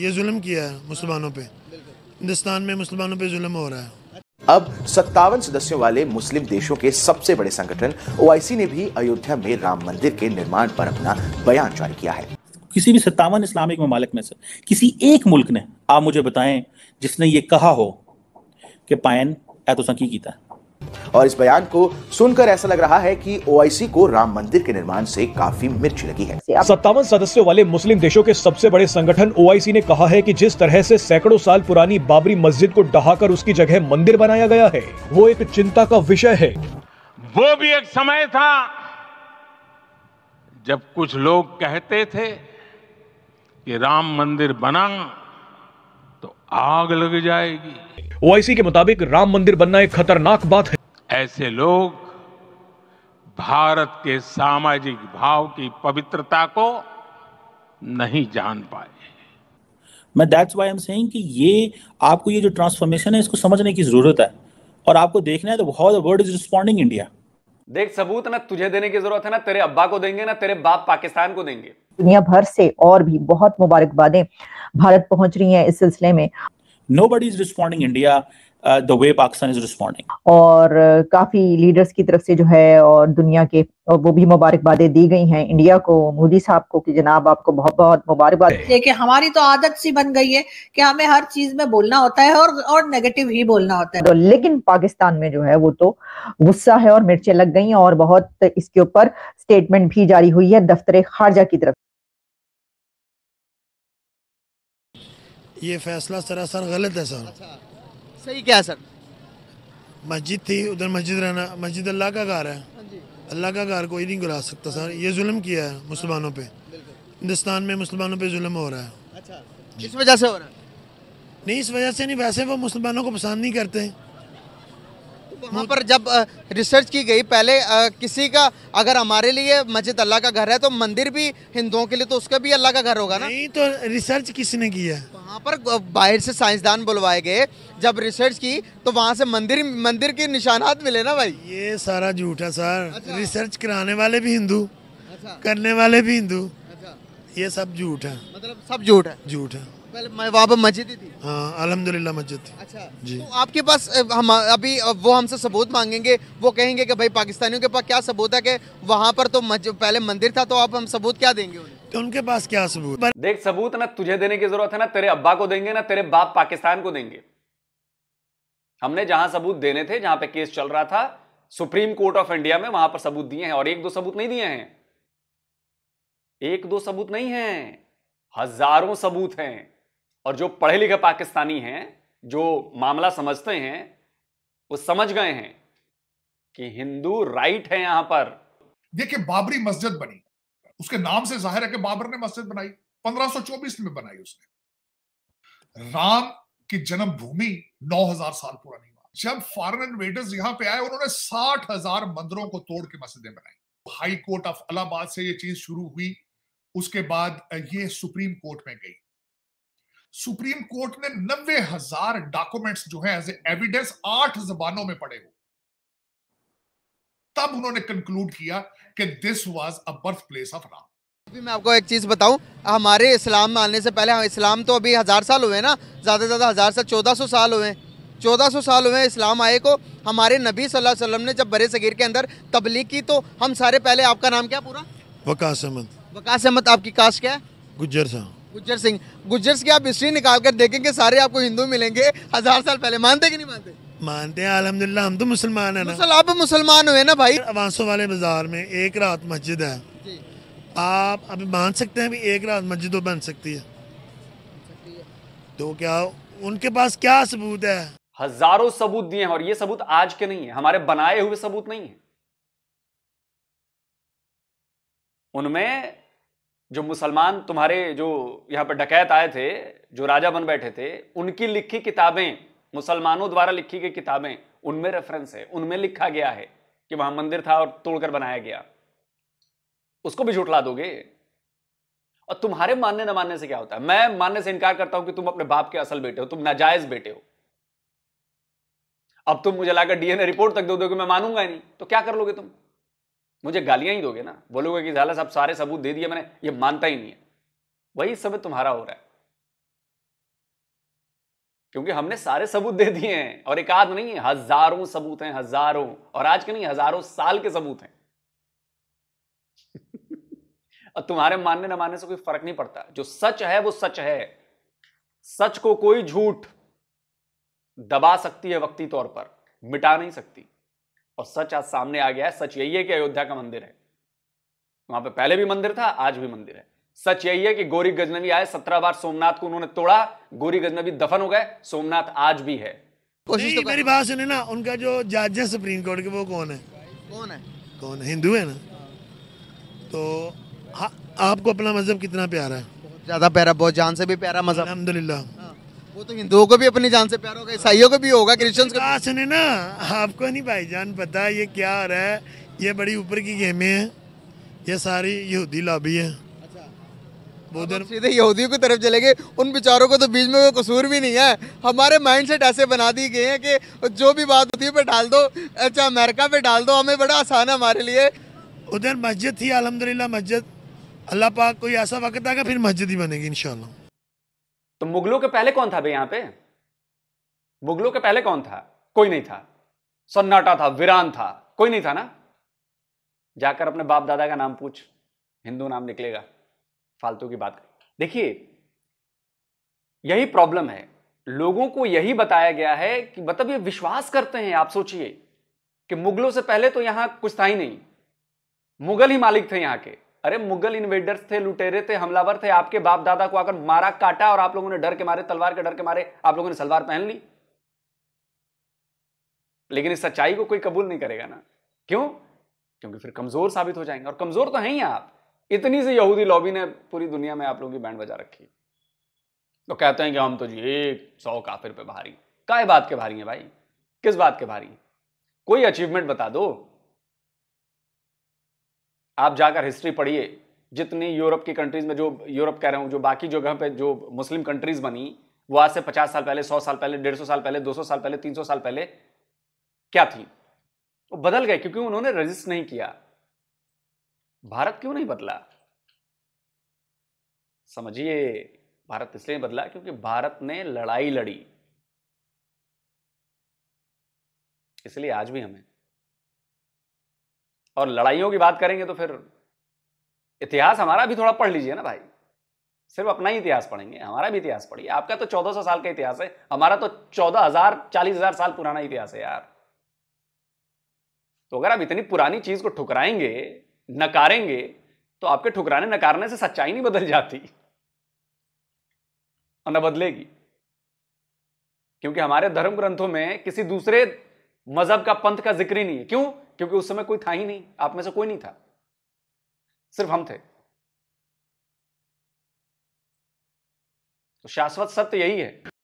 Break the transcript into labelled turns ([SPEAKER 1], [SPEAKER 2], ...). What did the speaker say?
[SPEAKER 1] ये जुल्म किया है मुसलमानों पे हिंदुस्तान में मुसलमानों पे जुल्म हो रहा है
[SPEAKER 2] अब सत्तावन सदस्यों वाले मुस्लिम देशों के सबसे बड़े संगठन ओआईसी ने भी अयोध्या में राम
[SPEAKER 3] मंदिर के निर्माण पर अपना बयान जारी किया है किसी भी सत्तावन इस्लामिक ममालिक में से किसी एक मुल्क ने आप मुझे बताएं जिसने ये कहा हो कि पायन ऐतोसंकी की था कीता
[SPEAKER 2] और इस बयान को सुनकर ऐसा लग रहा है कि ओआईसी को राम मंदिर के निर्माण से काफी मिर्च लगी है
[SPEAKER 3] सत्तावन सदस्यों वाले मुस्लिम देशों के सबसे बड़े संगठन ओआईसी ने कहा है की जिस तरह ऐसी सैकड़ों साल पुरानी बाबरी मस्जिद को ढहाकर उसकी जगह मंदिर बनाया गया है वो एक चिंता का विषय है वो भी एक समय था जब कुछ लोग कहते थे कि राम मंदिर बना तो आग लग जाएगी ओआईसी के मुताबिक राम मंदिर बनना एक खतरनाक बात है ऐसे लोग भारत के सामाजिक भाव की पवित्रता को नहीं जान पाए मैं दैट्स वाई एम सेइंग कि ये आपको ये जो ट्रांसफॉर्मेशन है इसको समझने की जरूरत है और आपको देखना है तो how the world is responding India देख सबूत ना तुझे देने की जरूरत है ना तेरे अब्बा को देंगे ना तेरे बाप पाकिस्तान को देंगे दुनिया भर से और भी बहुत मुबारकबादें भारत पहुंच रही हैं इस सिलसिले में no body is responding India the way Pakistan is responding और uh, काफी लीडर्स की तरफ से जो है और दुनिया के और वो भी मुबारकबादें दी गई हैं इंडिया को मोदी साहब को कि जनाब आपको बहुत बहुत मुबारकबाद देखिए हमारी तो आदत सी बन गई है कि हमें हर चीज में बोलना होता है और और नेगेटिव ही बोलना होता है तो लेकिन पाकिस्तान में जो है वो तो गुस्सा है और मिर्चे लग गई और बहुत इसके ऊपर स्टेटमेंट भी जारी हुई है दफ्तर खारजा की तरफ
[SPEAKER 1] ये फैसला सरासर गलत है सर अच्छा। सही क्या है सर मस्जिद थी उधर मस्जिद रहना मस्जिद अल्लाह का घर है हाँ अल्लाह का घर कोई नहीं गुला सकता सर ये जुल्म किया है मुसलमानों पे हिंदुस्तान में मुसलमानों पे जुल्म हो रहा है अच्छा किस वजह से
[SPEAKER 2] हो रहा है नहीं इस वजह से नहीं वैसे वो मुसलमानों को पसंद नहीं करते वहाँ पर जब रिसर्च की गई पहले किसी का अगर हमारे लिए मस्जिद अल्लाह का घर है तो मंदिर भी हिंदुओं के लिए तो उसका भी अल्लाह का घर होगा ना नहीं तो रिसर्च किसने की है वहाँ पर बाहर से साइंसदान बुलवाए गए जब रिसर्च की तो वहाँ से मंदिर मंदिर के निशानात मिले ना भाई ये सारा झूठ है सर अच्छा। रिसर्च कराने वाले भी हिंदू
[SPEAKER 1] अच्छा। करने वाले भी हिंदू अच्छा। ये सब झूठ है
[SPEAKER 2] मतलब सब झूठ है झूठ है वहाँ पर मस्जिद ही थी हाँ अलहमदिल्ला मस्जिद थी अच्छा जी तो आपके पास हम अभी वो हमसे सबूत मांगेंगे वो कहेंगे कि भाई पाकिस्तानियों के पास क्या सबूत है कि वहाँ पर तो पहले
[SPEAKER 3] मंदिर था तो आप हम सबूत क्या देंगे तो उनके पास क्या सबूत देख सबूत ना तुझे देने की जरूरत है ना तेरे अब्बा को देंगे ना तेरे बाप पाकिस्तान को देंगे हमने जहां सबूत देने थे जहां पे केस चल रहा था सुप्रीम कोर्ट ऑफ इंडिया में वहां पर सबूत दिए हैं और एक दो सबूत नहीं दिए हैं एक दो सबूत नहीं हैं हजारों सबूत हैं और जो पढ़े लिखे पाकिस्तानी हैं जो मामला समझते हैं वो समझ गए हैं कि हिंदू राइट है यहां पर देखिए बाबरी मस्जिद बनी उसके नाम से जाहिर है कि बाबर ने मस्जिद बनाई 1524 में बनाई उसने राम की जन्मभूमि 9000 साल पुरानी हुआ जब फॉरेन इन्वेडर्स यहां पे आए उन्होंने साठ हजार मंदिरों को तोड़ के मस्जिदें बनाई हाई कोर्ट ऑफ अलाहाबाद से ये चीज शुरू हुई उसके बाद ये सुप्रीम कोर्ट में गई सुप्रीम कोर्ट ने नब्बे हजार डॉक्यूमेंट्स जो है एज एविडेंस आठ जबानों में पड़े हो तब उन्होंने कंक्लूड किया कि this was a birth place of Ram
[SPEAKER 2] अभी मैं आपको एक चीज़ बताऊं हमारे इस्लाम आने से पहले हाँ, इस्लाम तो अभी हज़ार साल हुए ना ज़्यादा से ज़्यादा हज़ार साल चौदह साल हुए चौदह सौ साल हुए इस्लाम आए को हमारे नबी सल्लल्लाहु अलैहि वसल्लम ने जब बरे सगीर के अंदर तबलीग की तो हम सारे पहले आपका नाम क्या पूरा
[SPEAKER 1] वकास अहमद
[SPEAKER 2] वकास अहमद आपकी कास्ट क्या है गुजर साहब गुज्जर सिंह गुज्जर की आप हिस्ट्री निकाल कर देखेंगे सारे आपको हिंदू मिलेंगे हजार साल पहले मानते कि नहीं मानते
[SPEAKER 1] मानते हैं अलहमदिल्ला हम तो मुसलमान है ना आप मुसलमान हुए ना भाई अवासों वाले बाजार में एक रात मस्जिद है आप अभी मान सकते हैं अभी एक रात मस्जिद तो बन सकती है तो क्या उनके पास क्या सबूत है
[SPEAKER 3] हजारों सबूत दिए हैं और ये सबूत आज के नहीं है हमारे बनाए हुए सबूत नहीं है उनमें जो मुसलमान तुम्हारे जो यहाँ पर डकैत आए थे जो राजा बन बैठे थे उनकी लिखी किताबें मुसलमानों द्वारा लिखी गई किताबें उनमें रेफरेंस है उनमें लिखा गया है कि वहां मंदिर था और तोड़कर बनाया गया उसको भी झुटला दोगे और तुम्हारे मानने ना मानने से क्या होता है मैं मानने से इनकार करता हूं कि तुम अपने बाप के असल बेटे हो तुम नाजायज बेटे हो अब तुम मुझे लाकर डीएनए रिपोर्ट तक दे दोगे मैं मानूंगा ही नहीं तो क्या कर लोगे तुम मुझे गालियां ही दोगे ना बोलोगे कि झाला साहब सारे सबूत दे दिए मैंने ये मानता ही नहीं है वही सब तुम्हारा हो रहा है क्योंकि हमने सारे सबूत दे दिए हैं और एक आध नहीं है हजारों सबूत हैं हजारों और आज के नहीं हजारों साल के सबूत हैं और तुम्हारे मानने ना मानने से कोई फर्क नहीं पड़ता जो सच है वो सच है सच को कोई झूठ दबा सकती है वक्ती तौर पर मिटा नहीं सकती और सच आज सामने आ गया है सच यही है कि अयोध्या का मंदिर है वहां पे पहले भी मंदिर था आज भी मंदिर है सच यही है कि गोरी गजनवी आए सत्रह बार सोमनाथ को उन्होंने तोड़ा गोरी गजनवी दफन हो गए सोमनाथ आज भी है कोशिश तो मेरी
[SPEAKER 1] बात सुने ना उनका जो जज है सुप्रीम कोर्ट के वो कौन है
[SPEAKER 2] कौन है
[SPEAKER 3] कौन
[SPEAKER 1] है हिंदू है ना
[SPEAKER 2] तो आपको अपना मजहब कितना प्यारा है ज्यादा प्यारा बहुत जान से भी प्यारा मजहब अलहमदुल्ला वो तो हिंदुओं को भी अपनी जान से प्यार होगा ईसाइयों को भी होगा तो क्रिश्चियंस को भी। सुने ना
[SPEAKER 1] आपको नहीं भाई जान पता ये क्या हो रहा है ये बड़ी ऊपर की गेमें हैं ये सारी
[SPEAKER 2] यहूदी लॉबी है
[SPEAKER 1] अच्छा। सीधे यहूदियों
[SPEAKER 2] की तरफ चले गए उन बेचारों को तो बीच में कोई कसूर भी नहीं है हमारे माइंड सेट ऐसे बना दिए गए हैं कि जो भी बात होती है पे डाल दो अच्छा अमेरिका पे डाल दो हमें बड़ा आसान है हमारे लिए उधर मस्जिद थी अलहमदिल्ला
[SPEAKER 1] मस्जिद अल्लाह पाक कोई ऐसा वक्त आएगा फिर मस्जिद ही बनेगी इन
[SPEAKER 3] तो मुगलों के पहले कौन था भाई यहां पे मुगलों के पहले कौन था कोई नहीं था सन्नाटा था वीरान था कोई नहीं था ना जाकर अपने बाप दादा का नाम पूछ हिंदू नाम निकलेगा फालतू की बात देखिए यही प्रॉब्लम है लोगों को यही बताया गया है कि मतलब ये विश्वास करते हैं आप सोचिए कि मुगलों से पहले तो यहां कुछ था ही नहीं मुगल ही मालिक थे यहां के अरे मुगल इन्वेडर्स थे लुटेरे थे हमलावर थे आपके बाप दादा को आकर मारा काटा और आप लोगों ने डर के मारे तलवार के डर के मारे आप लोगों ने सलवार पहन ली लेकिन इस सच्चाई को कोई कबूल नहीं करेगा ना क्यों क्योंकि फिर कमजोर साबित हो जाएंगे और कमजोर तो है ही आप इतनी सी यहूदी लॉबी ने पूरी दुनिया में आप लोगों की बैंड बजा रखी तो कहते हैं कि हम तो जी एक सौ काफिर पे भारी काय बात के भारी है भाई किस बात के भारी कोई अचीवमेंट बता दो आप जाकर हिस्ट्री पढ़िए जितनी यूरोप की कंट्रीज़ में जो यूरोप कह रहा हूँ जो बाकी जगह पे जो मुस्लिम कंट्रीज़ बनी वो आज से पचास साल पहले सौ साल पहले डेढ़ सौ साल पहले दो सौ साल पहले तीन सौ साल पहले क्या थी वो बदल गए क्योंकि उन्होंने रजिस्ट नहीं किया भारत क्यों नहीं बदला समझिए भारत इसलिए बदला क्योंकि भारत ने लड़ाई लड़ी इसलिए आज भी हमें और लड़ाइयों की बात करेंगे तो फिर इतिहास हमारा भी थोड़ा पढ़ लीजिए ना भाई सिर्फ अपना ही इतिहास पढ़ेंगे हमारा भी इतिहास पढ़िए आपका तो चौदह सौ साल का इतिहास है हमारा तो चौदह हजार चालीस हजार साल पुराना इतिहास है यार तो अगर आप इतनी पुरानी चीज को ठुकराएंगे नकारेंगे तो आपके ठुकराने नकारने से सच्चाई नहीं बदल जाती और न बदलेगी क्योंकि हमारे धर्म ग्रंथों में किसी दूसरे मजहब का पंथ का जिक्र ही नहीं है क्यों क्योंकि उस समय कोई था ही नहीं आप में से कोई नहीं था सिर्फ हम थे तो शाश्वत सत्य यही है